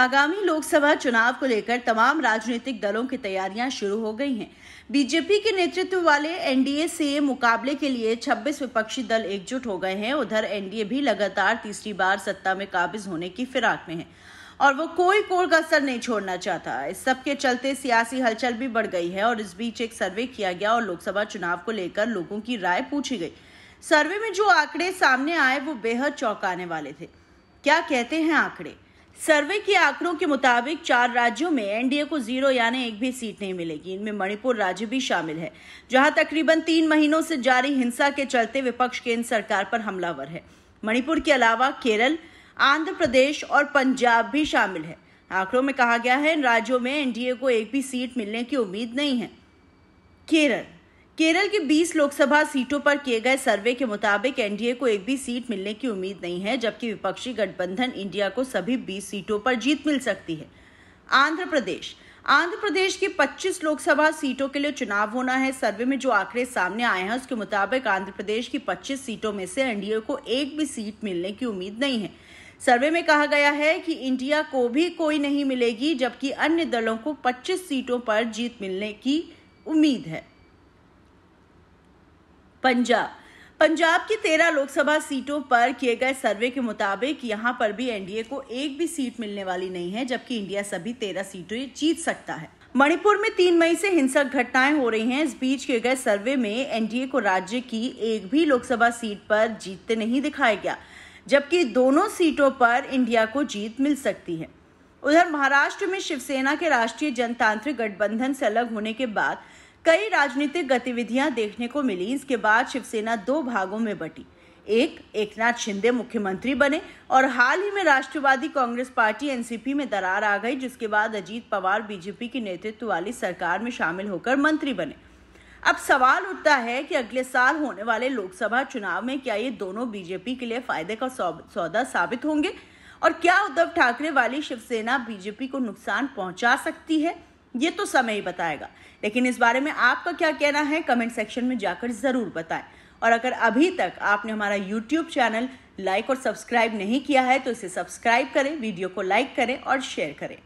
आगामी लोकसभा चुनाव को लेकर तमाम राजनीतिक दलों की तैयारियां शुरू हो गई हैं बीजेपी के नेतृत्व वाले एनडीए से मुकाबले के लिए 26 विपक्षी दल एकजुट हो गए हैं उधर एनडीए भी लगातार तीसरी बार सत्ता में काबिज होने की फिराक में है और वो कोई कोर कसर नहीं छोड़ना चाहता इस सब के चलते सियासी हलचल भी बढ़ गई है और इस बीच एक सर्वे किया गया और लोकसभा चुनाव को लेकर लोगों की राय पूछी गई सर्वे में जो आंकड़े सामने आए वो बेहद चौंकाने वाले थे क्या कहते हैं आंकड़े सर्वे के आंकड़ों के मुताबिक चार राज्यों में एनडीए को जीरो यानी एक भी सीट नहीं मिलेगी इनमें मणिपुर राज्य भी शामिल है जहां तकरीबन तीन महीनों से जारी हिंसा के चलते विपक्ष केंद्र सरकार पर हमलावर है मणिपुर के अलावा केरल आंध्र प्रदेश और पंजाब भी शामिल है आंकड़ों में कहा गया है इन राज्यों में एनडीए को एक भी सीट मिलने की उम्मीद नहीं है केरल केरल की 20 लोकसभा सीटों पर किए गए सर्वे के मुताबिक एनडीए को एक भी सीट मिलने की उम्मीद नहीं है जबकि विपक्षी गठबंधन इंडिया को सभी 20 सीटों पर जीत मिल सकती है आंध्र प्रदेश आंध्र प्रदेश की 25 लोकसभा सीटों के लिए चुनाव होना है सर्वे में जो आंकड़े सामने आए हैं उसके मुताबिक आंध्र प्रदेश की 25 सीटों में से एनडीए को एक भी सीट मिलने की उम्मीद नहीं है सर्वे में कहा गया है कि इंडिया को भी कोई नहीं मिलेगी जबकि अन्य दलों को 25 सीटों पर जीत मिलने की उम्मीद है पंजाब पंजाब की तेरह लोकसभा सीटों पर किए गए सर्वे के मुताबिक यहां पर भी एनडीए को एक भी सीट मिलने वाली नहीं है जबकि इंडिया सभी तेरह सीटें जीत सकता है मणिपुर में तीन मई से हिंसक घटनाएं हो रही हैं इस बीच किए गए सर्वे में एनडीए को राज्य की एक भी लोकसभा सीट पर जीतते नहीं दिखाया गया जबकि दोनों सीटों पर इंडिया को जीत मिल सकती है उधर महाराष्ट्र में शिवसेना के राष्ट्रीय जनतांत्रिक गठबंधन से अलग होने के बाद कई राजनीतिक गतिविधियां देखने को मिली इसके बाद शिवसेना दो भागों में बटी एक एकनाथ शिंदे मुख्यमंत्री बने और हाल ही में राष्ट्रवादी कांग्रेस पार्टी एनसीपी में दरार आ गई जिसके बाद अजीत पवार बीजेपी के नेतृत्व वाली सरकार में शामिल होकर मंत्री बने अब सवाल उठता है कि अगले साल होने वाले लोकसभा चुनाव में क्या ये दोनों बीजेपी के लिए फायदे का सौदा साबित होंगे और क्या उद्धव ठाकरे वाली शिवसेना बीजेपी को नुकसान पहुंचा सकती है ये तो समय ही बताएगा लेकिन इस बारे में आपका क्या कहना है कमेंट सेक्शन में जाकर ज़रूर बताएं और अगर अभी तक आपने हमारा यूट्यूब चैनल लाइक और सब्सक्राइब नहीं किया है तो इसे सब्सक्राइब करें वीडियो को लाइक करें और शेयर करें